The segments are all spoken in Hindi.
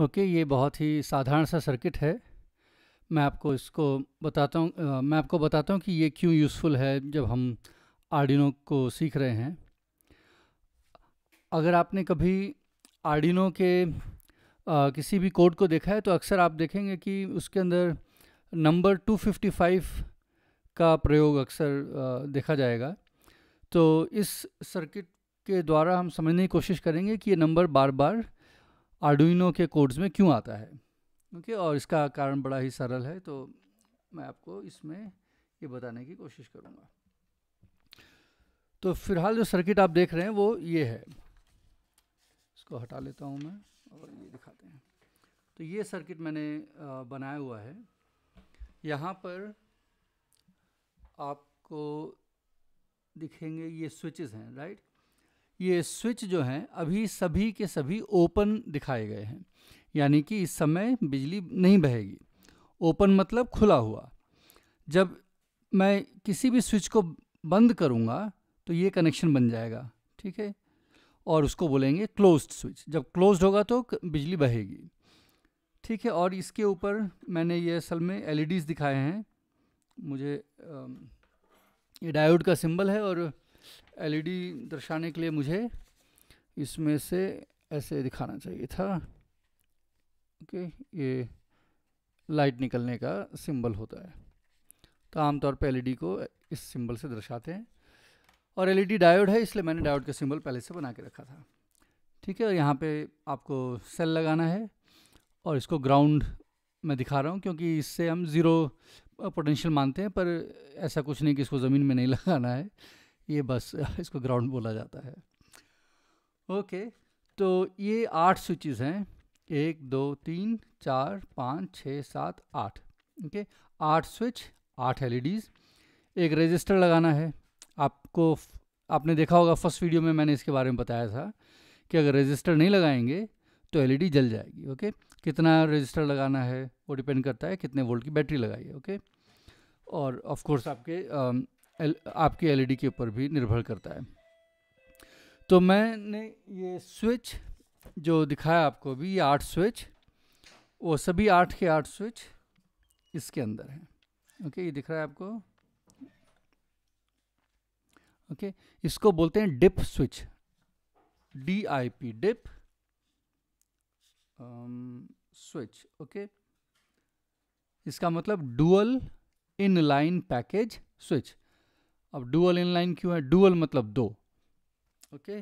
ओके ये बहुत ही साधारण सा सर्किट है मैं आपको इसको बताता हूँ मैं आपको बताता हूँ कि ये क्यों यूज़फुल है जब हम आर्डिनो को सीख रहे हैं अगर आपने कभी आर्डिनो के आ, किसी भी कोड को देखा है तो अक्सर आप देखेंगे कि उसके अंदर नंबर 255 का प्रयोग अक्सर देखा जाएगा तो इस सर्किट के द्वारा हम समझने की कोशिश करेंगे कि ये नंबर बार बार आर्डुइनो के कोड्स में क्यों आता है ओके और इसका कारण बड़ा ही सरल है तो मैं आपको इसमें ये बताने की कोशिश करूँगा तो फिलहाल जो सर्किट आप देख रहे हैं वो ये है इसको हटा लेता हूँ मैं और ये दिखाते हैं तो ये सर्किट मैंने बनाया हुआ है यहाँ पर आपको दिखेंगे ये स्विचेस हैं राइट ये स्विच जो हैं अभी सभी के सभी ओपन दिखाए गए हैं यानी कि इस समय बिजली नहीं बहेगी ओपन मतलब खुला हुआ जब मैं किसी भी स्विच को बंद करूँगा तो ये कनेक्शन बन जाएगा ठीक है और उसको बोलेंगे क्लोज्ड स्विच जब क्लोज्ड होगा तो बिजली बहेगी ठीक है और इसके ऊपर मैंने ये असल में एलईडीज़ दिखाए हैं मुझे ये डायोड का सिंबल है और एलईडी दर्शाने के लिए मुझे इसमें से ऐसे दिखाना चाहिए था ओके ये लाइट निकलने का सिंबल होता है तो आमतौर पर एलईडी को इस सिंबल से दर्शाते हैं और एलईडी डायोड है इसलिए मैंने डायोड का सिंबल पहले से बना के रखा था ठीक है और यहाँ पे आपको सेल लगाना है और इसको ग्राउंड मैं दिखा रहा हूँ क्योंकि इससे हम ज़ीरो पोटेंशियल मानते हैं पर ऐसा कुछ नहीं कि इसको ज़मीन में नहीं लगाना है ये बस इसको ग्राउंड बोला जाता है ओके तो ये आठ स्विचेस हैं एक दो तीन चार पाँच छः सात आठ ओके आठ स्विच आठ एलईडीज़ e एक रजिस्टर लगाना है आपको आपने देखा होगा फर्स्ट वीडियो में मैंने इसके बारे में बताया था कि अगर रजिस्टर नहीं लगाएंगे तो एलईडी e जल जाएगी ओके कितना रजिस्टर लगाना है वो डिपेंड करता है कितने वोल्ट की बैटरी लगाई है ओके और ऑफ कोर्स आपके एल, आपकी एलईडी के ऊपर भी निर्भर करता है तो मैंने ये स्विच जो दिखाया आपको अभी ये आठ स्विच वो सभी आठ के आठ स्विच इसके अंदर हैं ओके ये दिख रहा है आपको ओके इसको बोलते हैं DIP switch D I P DIP switch okay इसका मतलब dual in line package switch अब डुअल इनलाइन क्यों है डुअल मतलब दो ओके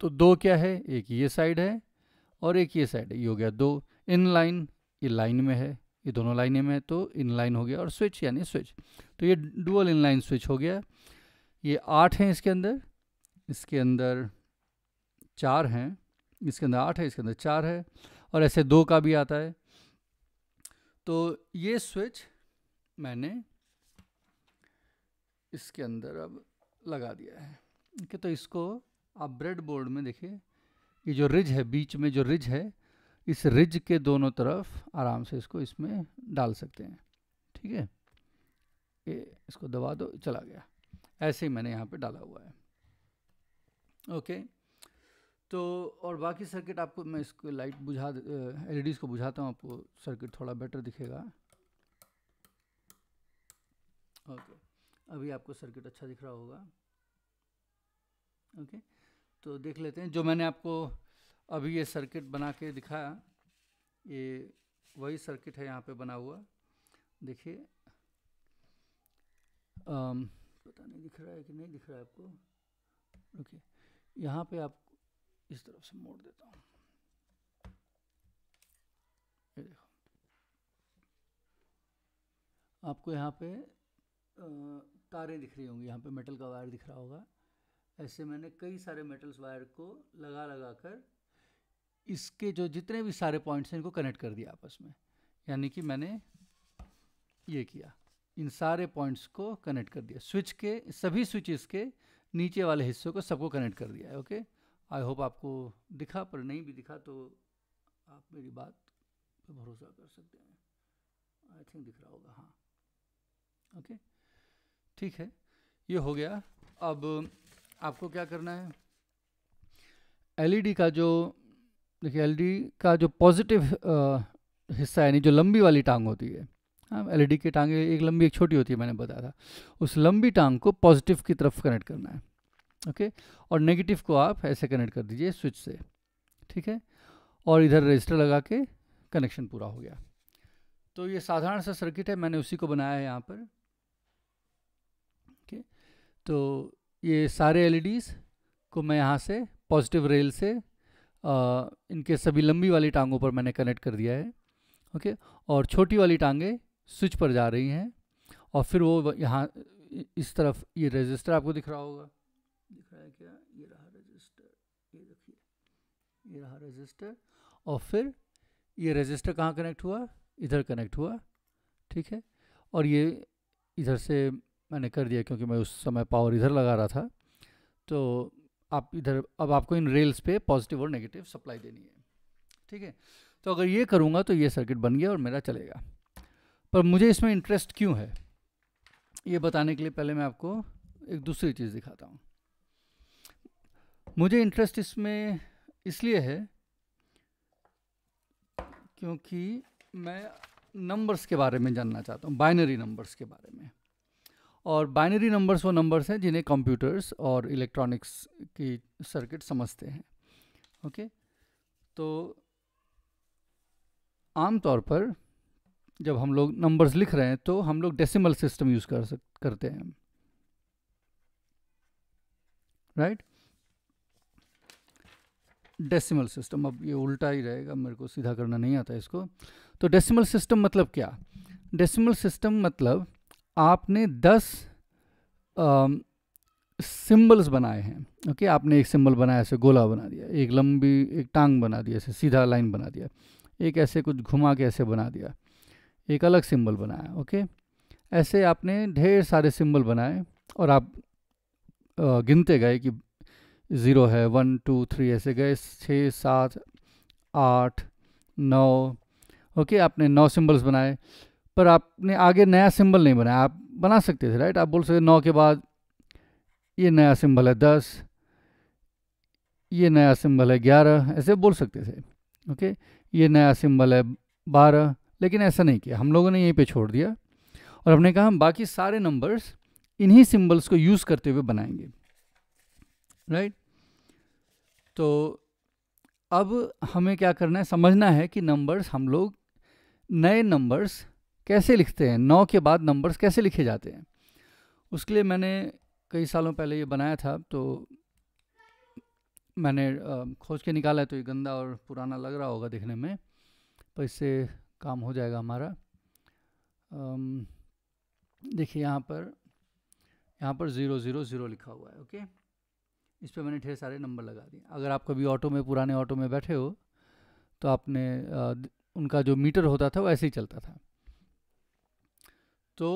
तो दो क्या है एक ये साइड है और एक ये साइड है ये हो गया दो इन लाइन ये लाइन में है ये दोनों लाइनें में तो इन लाइन हो गया और स्विच यानी स्विच तो ये डुअल इन लाइन स्विच हो गया ये आठ हैं इसके अंदर इसके अंदर चार हैं इसके अंदर आठ है इसके अंदर चार है और ऐसे दो का भी आता है तो ये स्विच मैंने इसके अंदर अब लगा दिया है ठीक है तो इसको आप ब्रेड बोर्ड में देखिए ये जो रिज है बीच में जो रिज है इस रिज के दोनों तरफ आराम से इसको इसमें डाल सकते हैं ठीक है ये इसको दबा दो चला गया ऐसे ही मैंने यहाँ पे डाला हुआ है ओके तो और बाकी सर्किट आपको मैं इसको लाइट बुझा एलईडीज को बुझाता हूँ आपको सर्किट थोड़ा बेटर दिखेगा ओके अभी आपको सर्किट अच्छा दिख रहा होगा ओके तो देख लेते हैं जो मैंने आपको अभी ये सर्किट बना के दिखाया ये वही सर्किट है यहाँ पे बना हुआ देखिए पता नहीं दिख रहा है कि नहीं दिख रहा है आपको ओके यहाँ पे आप इस तरफ से मोड़ देता हूँ ये देखो आपको यहाँ पे तारें दिख रही होंगी यहाँ पे मेटल का वायर दिख रहा होगा ऐसे मैंने कई सारे मेटल्स वायर को लगा लगा कर इसके जो जितने भी सारे पॉइंट्स हैं इनको कनेक्ट कर दिया आपस में यानी कि मैंने ये किया इन सारे पॉइंट्स को कनेक्ट कर दिया स्विच के सभी स्विचेस के नीचे वाले हिस्सों को सबको कनेक्ट कर दिया है ओके आई होप आपको दिखा पर नहीं भी दिखा तो आप मेरी बात पर भरोसा कर सकते हैं आई थिंक दिख रहा होगा हाँ ओके okay? ठीक है ये हो गया अब आपको क्या करना है एलईडी e का जो देखिए एलईडी e का जो पॉजिटिव हिस्सा यानी जो लंबी वाली टांग होती है हाँ एलईडी e की टांगें एक लंबी एक छोटी होती है मैंने बताया था उस लंबी टांग को पॉजिटिव की तरफ कनेक्ट करना है ओके और नेगेटिव को आप ऐसे कनेक्ट कर दीजिए स्विच से ठीक है और इधर रजिस्टर लगा के कनेक्शन पूरा हो गया तो ये साधारण सा सर्किट है मैंने उसी को बनाया है यहाँ पर तो ये सारे एलईडीज़ e को मैं यहाँ से पॉजिटिव रेल से आ, इनके सभी लंबी वाली टांगों पर मैंने कनेक्ट कर दिया है ओके और छोटी वाली टांगें स्विच पर जा रही हैं और फिर वो यहाँ इस तरफ ये रजिस्टर आपको दिख रहा होगा दिख रहा है क्या ये रहा रजिस्टर ये देखिए ये रहा रजिस्टर और फिर ये रजिस्टर कहाँ कनेक्ट हुआ इधर कनेक्ट हुआ ठीक है और ये इधर से मैंने कर दिया क्योंकि मैं उस समय पावर इधर लगा रहा था तो आप इधर अब आपको इन रेल्स पे पॉजिटिव और नेगेटिव सप्लाई देनी है ठीक है तो अगर ये करूँगा तो ये सर्किट बन गया और मेरा चलेगा पर मुझे इसमें इंटरेस्ट क्यों है ये बताने के लिए पहले मैं आपको एक दूसरी चीज़ दिखाता हूँ मुझे इंटरेस्ट इसमें इसलिए है क्योंकि मैं नंबर्स के बारे में जानना चाहता हूँ बाइनरी नंबर्स के बारे में और बाइनरी नंबर्स वो नंबर्स हैं जिन्हें कंप्यूटर्स और इलेक्ट्रॉनिक्स की सर्किट समझते हैं ओके तो आमतौर पर जब हम लोग नंबर्स लिख रहे हैं तो हम लोग डेसिमल सिस्टम यूज़ कर सक करते हैं राइट डेसिमल सिस्टम अब ये उल्टा ही रहेगा मेरे को सीधा करना नहीं आता इसको तो डेसिमल सिस्टम मतलब क्या डेसिमल सिस्टम मतलब आपने दस सिंबल्स बनाए हैं ओके okay? आपने एक सिंबल बनाया ऐसे गोला बना दिया एक लंबी एक टांग बना दिया ऐसे सीधा लाइन बना दिया एक ऐसे कुछ घुमा के ऐसे बना दिया एक अलग सिंबल बनाया ओके okay? ऐसे आपने ढेर सारे सिंबल बनाए और आप गिनते गए कि ज़ीरो है वन टू थ्री ऐसे गए छः सात आठ नौ ओके okay? आपने नौ सिंबल्स बनाए पर आपने आगे नया सिंबल नहीं बनाया आप बना सकते थे राइट आप बोल सकते नौ के बाद ये नया सिंबल है दस ये नया सिंबल है ग्यारह ऐसे बोल सकते थे ओके ये नया सिंबल है बारह लेकिन ऐसा नहीं किया हम लोगों ने यहीं पे छोड़ दिया और हमने कहा हम बाकी सारे नंबर्स इन्हीं सिंबल्स को यूज़ करते हुए बनाएंगे राइट तो अब हमें क्या करना है समझना है कि नंबर्स हम लोग नए नंबर्स कैसे लिखते हैं नौ के बाद नंबर्स कैसे लिखे जाते हैं उसके लिए मैंने कई सालों पहले ये बनाया था तो मैंने खोज के निकाला है तो ये गंदा और पुराना लग रहा होगा दिखने में पर तो इससे काम हो जाएगा हमारा देखिए यहाँ पर यहाँ पर ज़ीरो ज़ीरो ज़ीरो लिखा हुआ है ओके इस पर मैंने ढेर सारे नंबर लगा दिए अगर आप कभी ऑटो में पुराने ऑटो में बैठे हो तो आपने आ, उनका जो मीटर होता था वो ऐसे ही चलता था तो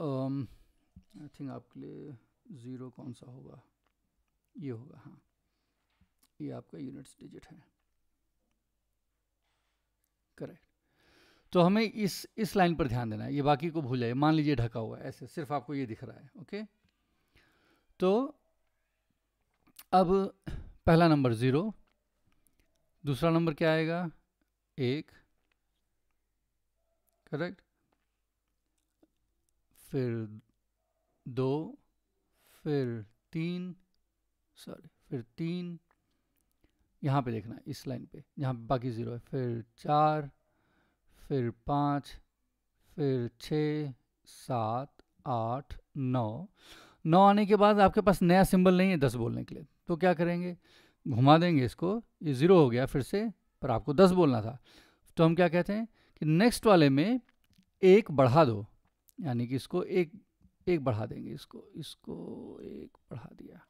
आई um, थिंक आपके लिए ज़ीरो कौन सा होगा ये होगा हाँ ये आपका यूनिट्स डिजिट है करेक्ट तो हमें इस इस लाइन पर ध्यान देना है ये बाकी को भूल जाए मान लीजिए ढका हुआ है ऐसे सिर्फ आपको ये दिख रहा है ओके तो अब पहला नंबर ज़ीरो दूसरा नंबर क्या आएगा एक करेक्ट फिर दो फिर तीन सॉरी फिर तीन यहाँ पे देखना इस लाइन पे यहाँ बाकी ज़ीरो है फिर चार फिर पाँच फिर छः सात आठ नौ नौ आने के बाद आपके पास नया सिंबल नहीं है दस बोलने के लिए तो क्या करेंगे घुमा देंगे इसको ये ज़ीरो हो गया फिर से पर आपको दस बोलना था तो हम क्या कहते हैं कि नेक्स्ट वाले में एक बढ़ा दो यानी कि इसको एक एक बढ़ा देंगे इसको इसको एक बढ़ा दिया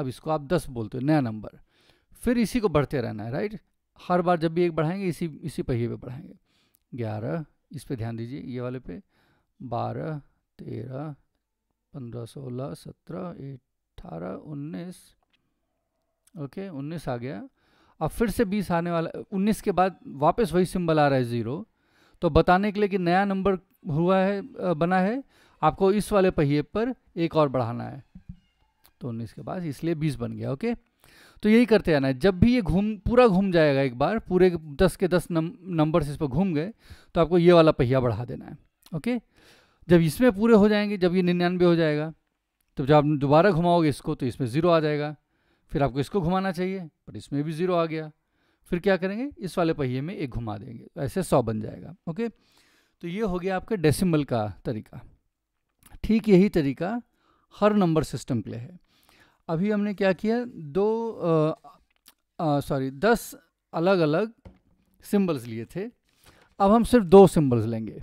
अब इसको आप दस बोलते हो नया नंबर फिर इसी को बढ़ते रहना है राइट हर बार जब भी एक बढ़ाएंगे इसी इसी पहिए पे बढ़ाएंगे ग्यारह इस पे ध्यान दीजिए ये वाले पे बारह तेरह पंद्रह सोलह सत्रह अठारह उन्नीस ओके उन्नीस आ गया अब फिर से बीस आने वाला उन्नीस के बाद वापस वही सिंबल आ रहा है ज़ीरो तो बताने के लिए कि नया नंबर हुआ है बना है आपको इस वाले पहिए पर एक और बढ़ाना है तो उन्नीस के बाद इसलिए बीस बन गया ओके तो यही करते आना है जब भी ये घूम पूरा घूम जाएगा एक बार पूरे दस के दस नंबर से इस पर घूम गए तो आपको ये वाला पहिया बढ़ा देना है ओके जब इसमें पूरे हो जाएंगे जब ये निन्यानवे हो जाएगा तो जब आप दोबारा घुमाओगे इसको तो इसमें ज़ीरो आ जाएगा फिर आपको इसको घुमाना चाहिए पर इसमें भी ज़ीरो आ गया फिर क्या करेंगे इस वाले पहिए में एक घुमा देंगे ऐसे सौ बन जाएगा ओके तो ये हो गया आपके डेसिमल का तरीका ठीक यही तरीका हर नंबर सिस्टम के लिए है अभी हमने क्या किया दो सॉरी दस अलग अलग सिंबल्स लिए थे अब हम सिर्फ दो सिंबल्स लेंगे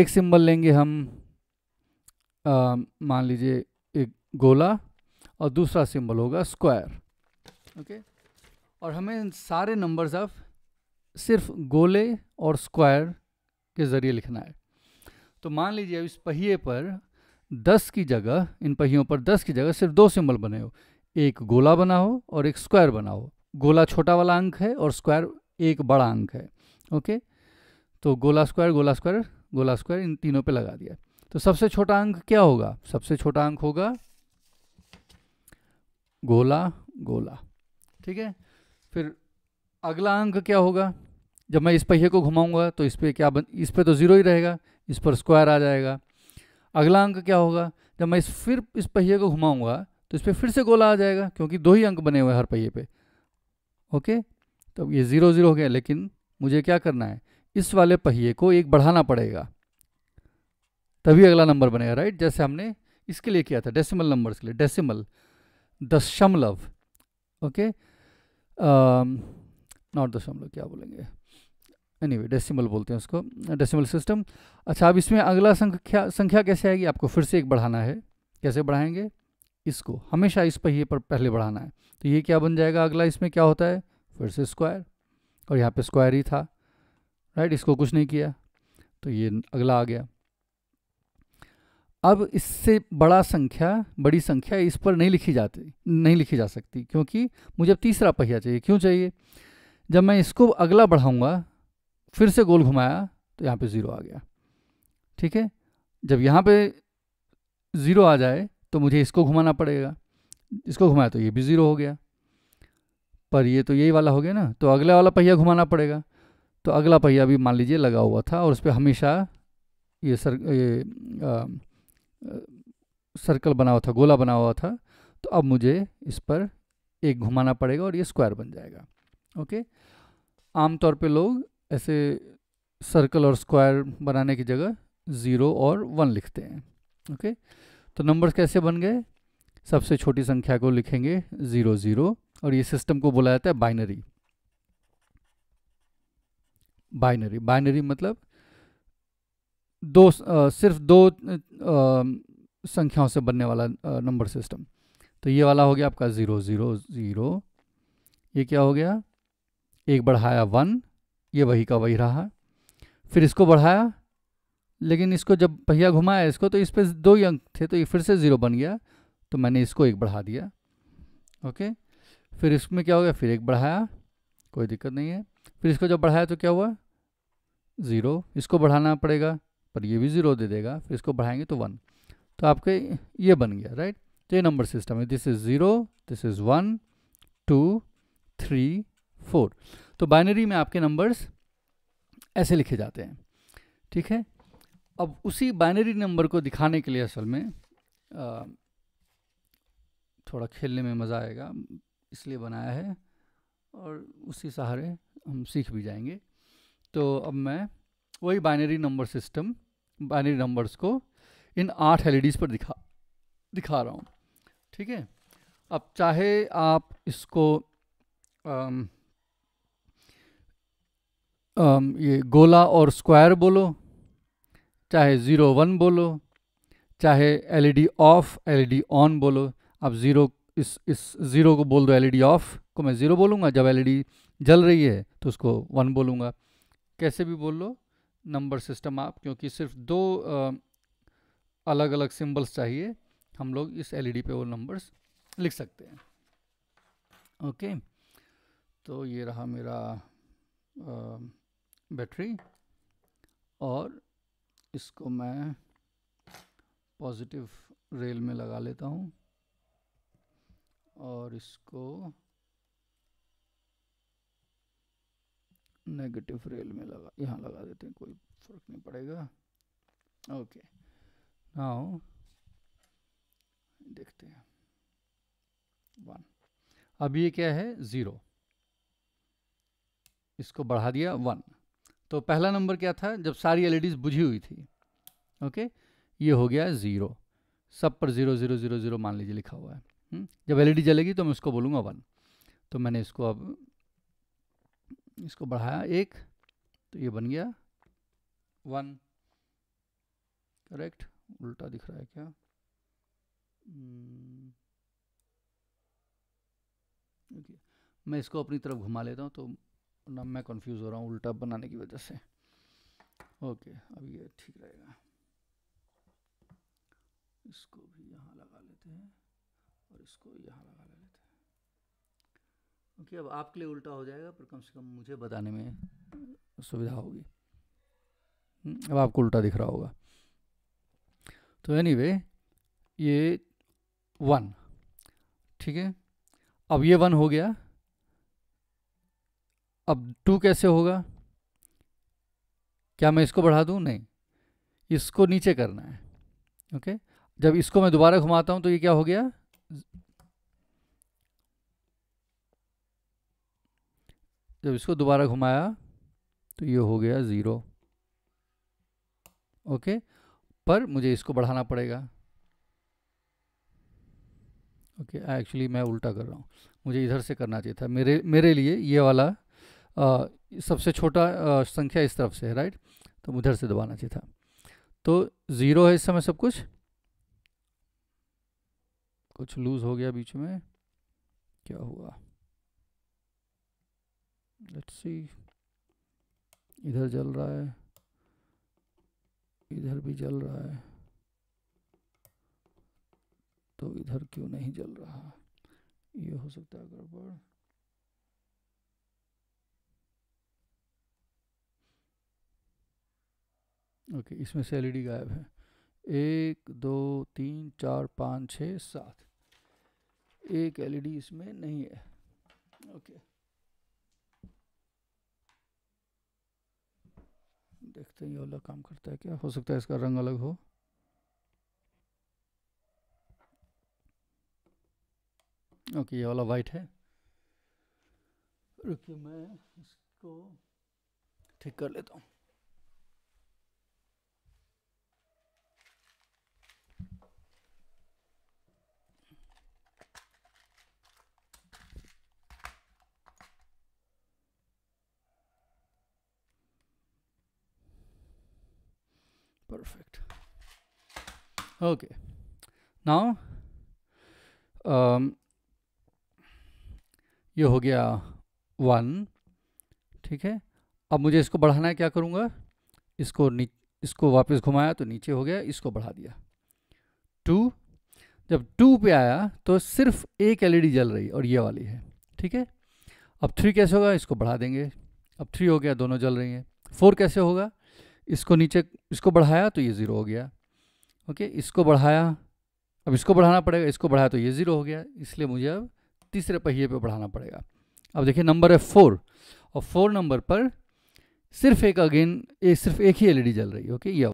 एक सिंबल लेंगे हम मान लीजिए एक गोला और दूसरा सिंबल होगा स्क्वायर ओके और हमें सारे नंबर्स ऑफ सिर्फ गोले और स्क्वायर के ज़रिए लिखना है तो मान लीजिए इस पहिए पर दस की जगह इन पहियों पर दस की जगह सिर्फ दो सिंबल बने हो एक गोला बना हो और एक स्क्वायर बना हो गोला छोटा वाला अंक है और स्क्वायर एक बड़ा अंक है ओके तो गोला स्क्वायर गोला स्क्वायर गोला स्क्वायर इन तीनों पे लगा दिया तो सबसे छोटा अंक क्या होगा सबसे छोटा अंक होगा गोला गोला ठीक है फिर अगला अंक क्या होगा जब मैं इस पहिए को घुमाऊंगा तो इस पर क्या बन इस पर तो ज़ीरो ही रहेगा इस पर स्क्वायर आ जाएगा अगला अंक क्या होगा जब मैं इस फिर इस पहिए को घुमाऊंगा तो इस पर फिर से गोला आ जाएगा क्योंकि दो ही अंक बने हुए हैं हर पहिए पे ओके तो ये ज़ीरो ज़ीरो हो गया लेकिन मुझे क्या करना है इस वाले पहिए को एक बढ़ाना पड़ेगा तभी अगला नंबर बनेगा राइट जैसे हमने इसके लिए किया था डेसिमल नंबर्स के लिए डेसिमल दशमलव ओके नॉट दशमलव क्या बोलेंगे एनी anyway, डेसिमल बोलते हैं उसको डेसिमल सिस्टम अच्छा अब इसमें अगला संख्या संख्या कैसे आएगी आपको फिर से एक बढ़ाना है कैसे बढ़ाएंगे इसको हमेशा इस पहिए पर पहले बढ़ाना है तो ये क्या बन जाएगा अगला इसमें क्या होता है फिर से स्क्वायर और यहाँ पे स्क्वायर ही था राइट इसको कुछ नहीं किया तो ये अगला आ गया अब इससे बड़ा संख्या बड़ी संख्या इस पर नहीं लिखी जाती नहीं लिखी जा सकती क्योंकि मुझे अब तीसरा पहिया चाहिए क्यों चाहिए जब मैं इसको अगला बढ़ाऊंगा फिर से गोल घुमाया तो यहाँ पे ज़ीरो आ गया ठीक है जब यहाँ पे ज़ीरो आ जाए तो मुझे इसको घुमाना पड़ेगा इसको घुमाया तो ये भी ज़ीरो हो गया पर ये तो यही वाला हो गया ना तो अगला वाला पहिया घुमाना पड़ेगा तो अगला पहिया भी मान लीजिए लगा हुआ था और उस पर हमेशा ये सर ये आ, आ, सर्कल बना हुआ था गोला बना हुआ था तो अब मुझे इस पर एक घुमाना पड़ेगा और ये स्क्वायर बन जाएगा ओके आमतौर पे लोग ऐसे सर्कल और स्क्वायर बनाने की जगह ज़ीरो और वन लिखते हैं ओके तो नंबर्स कैसे बन गए सबसे छोटी संख्या को लिखेंगे ज़ीरो ज़ीरो और ये सिस्टम को बोला जाता है बाइनरी बाइनरी बाइनरी मतलब दो आ, सिर्फ दो संख्याओं से बनने वाला नंबर सिस्टम तो ये वाला हो गया आपका ज़ीरो ज़ीरो ज़ीरो ये क्या हो गया एक बढ़ाया वन ये वही का वही रहा फिर इसको बढ़ाया लेकिन इसको जब पहिया घुमाया इसको तो इस पर दो ही अंक थे तो ये फिर से ज़ीरो बन गया तो मैंने इसको एक बढ़ा दिया ओके फिर इसमें क्या हो गया फिर एक बढ़ाया कोई दिक्कत नहीं है फिर इसको जब बढ़ाया तो क्या हुआ ज़ीरो इसको बढ़ाना पड़ेगा पर ये भी ज़ीरो दे देगा फिर इसको बढ़ाएंगे तो वन तो आपके ये बन गया राइट तो ये नंबर सिस्टम है this is zero this is one two three four तो बाइनरी में आपके नंबर्स ऐसे लिखे जाते हैं ठीक है अब उसी बाइनरी नंबर को दिखाने के लिए असल में आ, थोड़ा खेलने में मज़ा आएगा इसलिए बनाया है और उसी सहारे हम सीख भी जाएंगे तो अब मैं वही binary number system binary numbers को इन आठ एल पर दिखा दिखा रहा हूँ ठीक है अब चाहे आप इसको आ, ये गोला और स्क्वायर बोलो चाहे ज़ीरो वन बोलो चाहे एलईडी ऑफ एलईडी ऑन बोलो आप ज़ीरो इस इस ज़ीरो को बोल दो एलईडी ऑफ को मैं ज़ीरो बोलूँगा जब एलईडी जल रही है तो उसको वन बोलूँगा कैसे भी बोल लो नंबर सिस्टम आप क्योंकि सिर्फ दो आ, अलग अलग सिंबल्स चाहिए हम लोग इस एलईडी पे वो नंबर्स लिख सकते हैं ओके तो ये रहा मेरा आ, बैटरी और इसको मैं पॉजिटिव रेल में लगा लेता हूँ और इसको नेगेटिव रेल में लगा यहाँ लगा देते हैं कोई फ़र्क नहीं पड़ेगा ओके नाउ देखते हैं वन अब ये क्या है ज़ीरो इसको बढ़ा दिया वन तो पहला नंबर क्या था जब सारी एलईडीज बुझी हुई थी ओके ये हो गया ज़ीरो सब पर ज़ीरो ज़ीरो ज़ीरो ज़ीरो मान लीजिए लिखा हुआ है हुँ? हम्म? जब एलईडी जलेगी तो मैं उसको बोलूँगा वन तो मैंने इसको अब इसको बढ़ाया एक तो ये बन गया वन करेक्ट उल्टा दिख रहा है क्या हम्म। मैं इसको अपनी तरफ घुमा लेता हूँ तो ना मैं कंफ्यूज हो रहा हूँ उल्टा बनाने की वजह से ओके अब ये ठीक रहेगा इसको भी यहाँ लगा लेते हैं और इसको यहाँ लगा लेते हैं क्योंकि अब आपके लिए उल्टा हो जाएगा पर कम से कम मुझे बताने में सुविधा होगी हम्म, अब आपको उल्टा दिख रहा होगा तो एनीवे anyway, ये वन ठीक है अब ये वन हो गया अब टू कैसे होगा क्या मैं इसको बढ़ा दूँ नहीं इसको नीचे करना है ओके जब इसको मैं दोबारा घुमाता हूँ तो ये क्या हो गया जब इसको दोबारा घुमाया तो ये हो गया ज़ीरो ओके पर मुझे इसको बढ़ाना पड़ेगा ओके okay, एक्चुअली मैं उल्टा कर रहा हूँ मुझे इधर से करना चाहिए था मेरे मेरे लिए ये वाला सबसे छोटा संख्या इस तरफ से है राइट तो उधर से दबाना चाहिए था तो ज़ीरो है इस समय सब कुछ कुछ लूज हो गया बीच में क्या हुआ लेट्स सी इधर जल रहा है इधर भी जल रहा है तो इधर क्यों नहीं जल रहा ये हो सकता है गड़बड़ ओके इसमें से एलईडी गायब है एक दो तीन चार पाँच छः सात एक एलईडी इसमें नहीं है ओके देखते हैं ये वाला काम करता है क्या हो सकता है इसका रंग अलग हो ओके ये वाला वाइट है रुकिए मैं इसको ठीक कर लेता हूँ perfect okay now um, ये हो गया वन ठीक है अब मुझे इसको बढ़ाना है क्या करूँगा इसको इसको वापस घुमाया तो नीचे हो गया इसको बढ़ा दिया टू जब टू पे आया तो सिर्फ एक एलईडी e जल रही और ये वाली है ठीक है अब थ्री कैसे होगा इसको बढ़ा देंगे अब थ्री हो गया दोनों जल रही हैं फोर कैसे होगा इसको नीचे इसको बढ़ाया तो ये ज़ीरो हो गया ओके इसको बढ़ाया अब इसको बढ़ाना पड़ेगा इसको बढ़ाया तो ये ज़ीरो हो गया इसलिए मुझे अब तीसरे पहिए पे बढ़ाना पड़ेगा अब देखिए नंबर है फोर और फोर नंबर पर सिर्फ एक अगेन ए, सिर्फ एक ही एलईडी जल रही है ओके ये